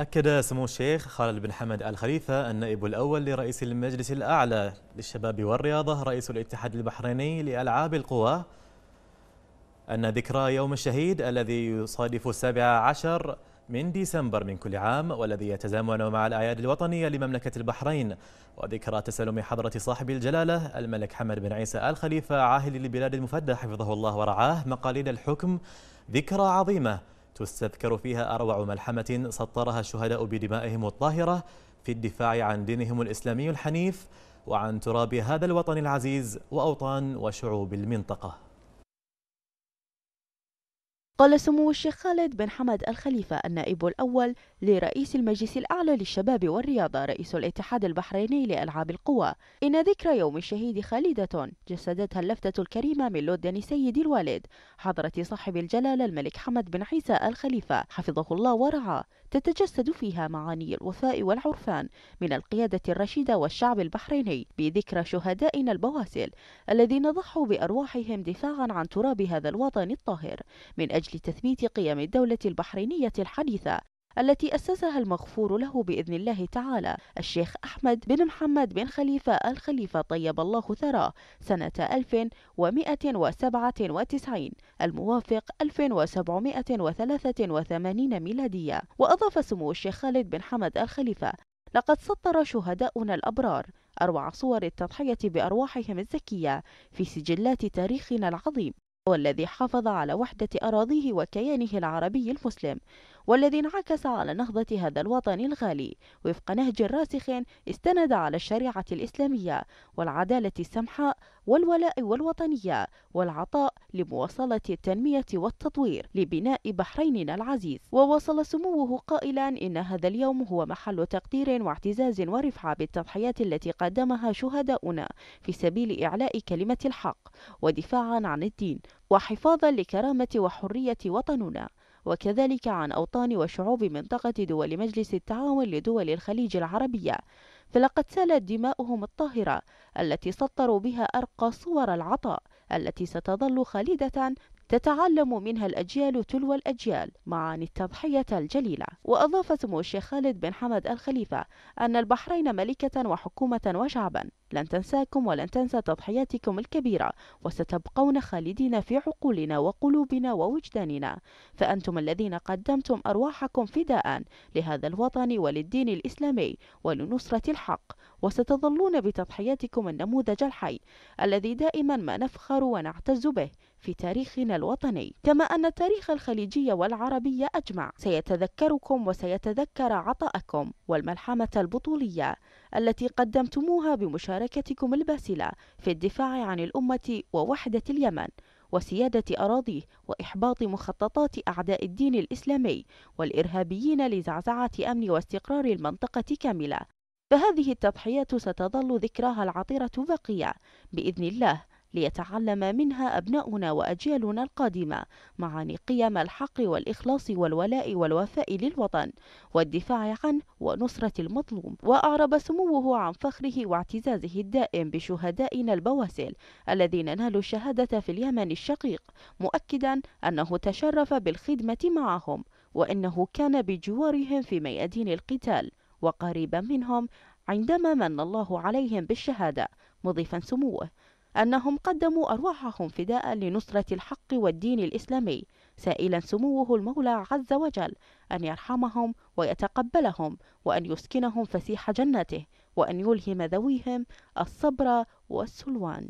أكد سمو الشيخ خالد بن حمد آل خليفة النائب الأول لرئيس المجلس الأعلى للشباب والرياضة رئيس الاتحاد البحريني لألعاب القوى أن ذكرى يوم الشهيد الذي يصادف السابع عشر من ديسمبر من كل عام والذي يتزامن مع الأعياد الوطنية لمملكة البحرين وذكرى تسلم حضرة صاحب الجلالة الملك حمد بن عيسى آل خليفة عاهل البلاد المفدى حفظه الله ورعاه مقاليد الحكم ذكرى عظيمة تستذكر فيها أروع ملحمة سطرها الشهداء بدمائهم الطاهرة في الدفاع عن دينهم الإسلامي الحنيف وعن تراب هذا الوطن العزيز وأوطان وشعوب المنطقة قال سمو الشيخ خالد بن حمد الخليفة النائب الأول لرئيس المجلس الأعلى للشباب والرياضة رئيس الاتحاد البحريني لألعاب القوى إن ذكرى يوم الشهيد خالدة جسدتها اللفتة الكريمة من لدن سيد الوالد حضرة صاحب الجلالة الملك حمد بن عيسى الخليفة حفظه الله ورعاه تتجسد فيها معاني الوفاء والعرفان من القيادة الرشيدة والشعب البحريني بذكرى شهدائنا البواسل الذين ضحوا بأرواحهم دفاعا عن تراب هذا الوطن الطاهر من أجل تثبيت قيم الدولة البحرينية الحديثة التي أسسها المغفور له بإذن الله تعالى الشيخ أحمد بن محمد بن خليفة الخليفة طيب الله ثراه سنة 1197 الموافق 1783 ميلادية وأضاف سمو الشيخ خالد بن حمد الخليفة لقد سطر شهداؤنا الأبرار أروع صور التضحية بأرواحهم الزكية في سجلات تاريخنا العظيم والذي حافظ على وحدة أراضيه وكيانه العربي المسلم والذي انعكس على نهضة هذا الوطن الغالي وفق نهج راسخ استند على الشريعة الإسلامية والعدالة السمحاء والولاء والوطنية والعطاء لمواصلة التنمية والتطوير لبناء بحريننا العزيز وواصل سموه قائلا إن هذا اليوم هو محل تقدير واعتزاز ورفعة بالتضحيات التي قدمها شهداؤنا في سبيل إعلاء كلمة الحق ودفاعا عن الدين وحفاظا لكرامة وحرية وطننا وكذلك عن أوطان وشعوب منطقة دول مجلس التعاون لدول الخليج العربية فلقد سالت دماؤهم الطاهرة التي سطروا بها أرقى صور العطاء التي ستظل خالدة تتعلم منها الأجيال تلو الأجيال معاني التضحية الجليلة وأضاف سمو الشيخ خالد بن حمد الخليفة أن البحرين ملكة وحكومة وشعبا لن تنساكم ولن تنسى تضحياتكم الكبيرة وستبقون خالدين في عقولنا وقلوبنا ووجداننا فأنتم الذين قدمتم أرواحكم فداء لهذا الوطن وللدين الإسلامي ولنصرة الحق وستظلون بتضحياتكم النموذج الحي الذي دائما ما نفخر ونعتز به في تاريخنا الوطني كما أن التاريخ الخليجي والعربي أجمع سيتذكركم وسيتذكر عطاءكم والملحمة البطولية التي قدمتموها بمشاركتكم الباسلة في الدفاع عن الأمة ووحدة اليمن وسيادة أراضيه وإحباط مخططات أعداء الدين الإسلامي والإرهابيين لزعزعة أمن واستقرار المنطقة كاملة فهذه التضحيات ستظل ذكراها العطرة باقية بإذن الله ليتعلم منها أبناؤنا وأجيالنا القادمة معاني قيم الحق والإخلاص والولاء والوفاء للوطن والدفاع عنه ونصرة المظلوم وأعرب سموه عن فخره واعتزازه الدائم بشهدائنا البواسل الذين نالوا الشهادة في اليمن الشقيق مؤكدا أنه تشرف بالخدمة معهم وإنه كان بجوارهم في ميادين القتال وقريبا منهم عندما من الله عليهم بالشهادة مضيفا سموه أنهم قدموا أرواحهم فداء لنصرة الحق والدين الإسلامي سائلا سموه المولى عز وجل أن يرحمهم ويتقبلهم وأن يسكنهم فسيح جنته وأن يلهم ذويهم الصبر والسلوان